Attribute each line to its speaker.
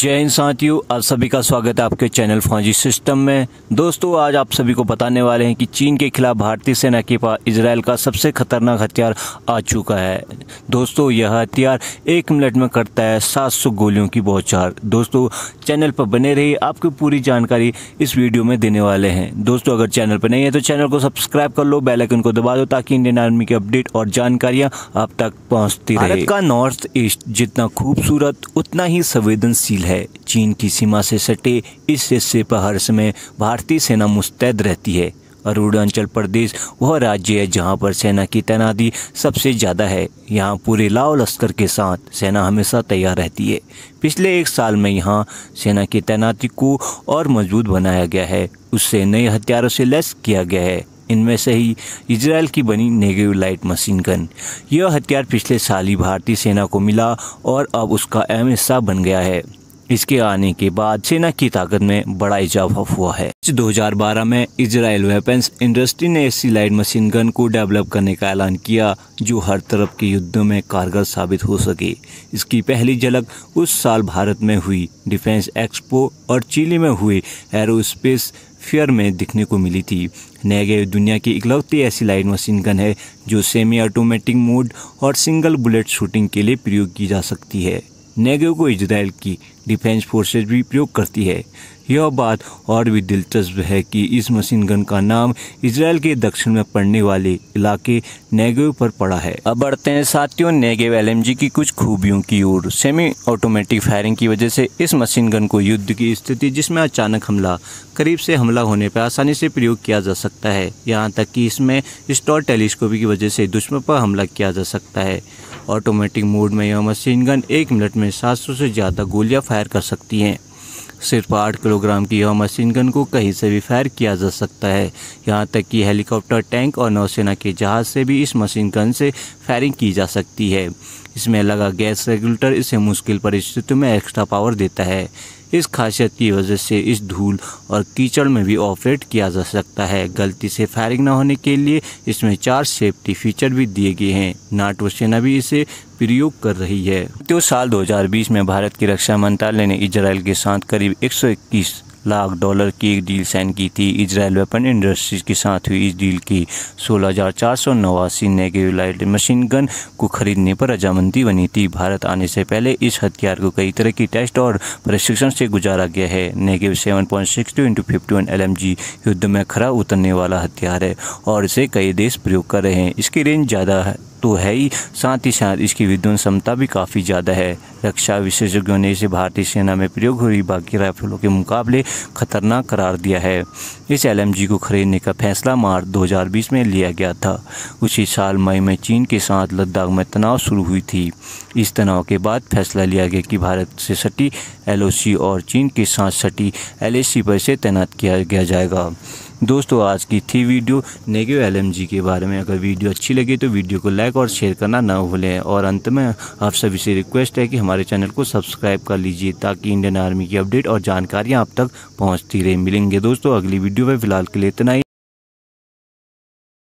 Speaker 1: जय हिंद साथियों आप सभी का स्वागत है आपके चैनल फौजी सिस्टम में दोस्तों आज आप सभी को बताने वाले हैं कि चीन के खिलाफ भारतीय सेना के पास इसराइल का सबसे खतरनाक हथियार आ चुका है दोस्तों यह हथियार एक मिनट में करता है 700 गोलियों की बौछार दोस्तों चैनल पर बने रही आपको पूरी जानकारी इस वीडियो में देने वाले हैं दोस्तों अगर चैनल पर नहीं है तो चैनल को सब्सक्राइब कर लो बेलाइकन को दबा दो ताकि इंडियन आर्मी की अपडेट और जानकारियाँ आप तक पहुँचती रहे का नॉर्थ ईस्ट जितना खूबसूरत उतना ही संवेदनशील है है चीन की सीमा से सटे इस हिस्से पर हर समय भारतीय सेना मुस्तैद रहती है अरुणाचल प्रदेश वह राज्य है जहां पर सेना की तैनाती सबसे ज़्यादा है यहां पूरे लाओ लश्कर के साथ सेना हमेशा तैयार रहती है पिछले एक साल में यहां सेना की तैनाती को और मजबूत बनाया गया है उससे नए हथियारों से लैस किया गया है इनमें से ही इसराइल की बनी नेगेव लाइट मशीन गन यह हथियार पिछले साल ही भारतीय सेना को मिला और अब उसका अहम हिस्सा बन गया है इसके आने के बाद सेना की ताकत में बड़ा इजाफा हुआ है 2012 में इसराइल वेपन्स इंडस्ट्री ने ऐसी लाइट मशीन गन को डेवलप करने का ऐलान किया जो हर तरफ के युद्धों में कारगर साबित हो सके इसकी पहली झलक उस साल भारत में हुई डिफेंस एक्सपो और चिली में हुए एरोस्पेस फेयर में दिखने को मिली थी नैगे दुनिया की इकलौती ऐसी लाइट मशीन गन है जो सेमी ऑटोमेटिक मोड और सिंगल बुलेट शूटिंग के लिए प्रयोग की जा सकती है नेगो को इसराइल की डिफेंस फोर्सेज भी प्रयोग करती है यह बात और भी दिलचस्प है कि इस मशीन गन का नाम इसराइल के दक्षिण में पड़ने वाले इलाके नेगेव पर पड़ा है अब बढ़ते हैं साथियों नेगेव एल की कुछ खूबियों की ओर सेमी ऑटोमेटिक फायरिंग की वजह से इस मशीन गन को युद्ध की स्थिति जिसमें अचानक हमला करीब से हमला होने पर आसानी से प्रयोग किया जा सकता है यहाँ तक कि इसमें स्टॉल टेलीस्कोपी की वजह से दुश्मन पर हमला किया जा सकता है ऑटोमेटिक मोड में यह मशीन गन एक मिनट में 700 से ज़्यादा गोलियां फायर कर सकती हैं सिर्फ आठ किलोग्राम की यह मशीन गन को कहीं से भी फायर किया जा सकता है यहाँ तक कि हेलीकॉप्टर टैंक और नौसेना के जहाज़ से भी इस मशीन गन से फायरिंग की जा सकती है इसमें लगा गैस रेगुलेटर इसे मुश्किल परिस्थितियों में एक्स्ट्रा पावर देता है इस खासियत की वजह से इस धूल और कीचड़ में भी ऑपरेट किया जा सकता है गलती से फायरिंग न होने के लिए इसमें चार सेफ्टी फीचर भी दिए गए हैं नाटो सेना भी इसे प्रयोग कर रही है तो साल 2020 में भारत के रक्षा मंत्रालय ने इसराइल के साथ करीब 121 लाख डॉलर की एक डील साइन की थी इसराइल वेपन इंडस्ट्रीज के साथ हुई इस डील की सोलह हज़ार चार सौ नवासी नेगेटिव लाइट मशीन गन को खरीदने पर रजामंदी बनी थी भारत आने से पहले इस हथियार को कई तरह की टेस्ट और प्रशिक्षण से गुजारा गया है negative seven point six two into fifty one L M G युद्ध में खरा उतरने वाला हथियार है और इसे कई देश प्रयोग कर रहे हैं इसकी रेंज ज़्यादा है तो है ही साथ ही साथ इसकी विद्युत क्षमता भी काफ़ी ज़्यादा है रक्षा विशेषज्ञों ने इसे भारतीय सेना में प्रयोग हो रही बाकी राइफलों के मुकाबले खतरनाक करार दिया है इस एलएमजी को खरीदने का फैसला मार्च 2020 में लिया गया था उसी साल मई में चीन के साथ लद्दाख में तनाव शुरू हुई थी इस तनाव के बाद फैसला लिया गया कि भारत से सटी एल और चीन के साथ सटी एल पर इसे तैनात किया गया जाएगा दोस्तों आज की थी वीडियो नेगेव एलएमजी के बारे में अगर वीडियो अच्छी लगी तो वीडियो को लाइक और शेयर करना ना भूलें और अंत में आप सभी से रिक्वेस्ट है कि हमारे चैनल को सब्सक्राइब कर लीजिए ताकि इंडियन आर्मी की अपडेट और जानकारियाँ आप तक पहुँचती रहे मिलेंगे दोस्तों अगली वीडियो में फिलहाल के लिए इतना ही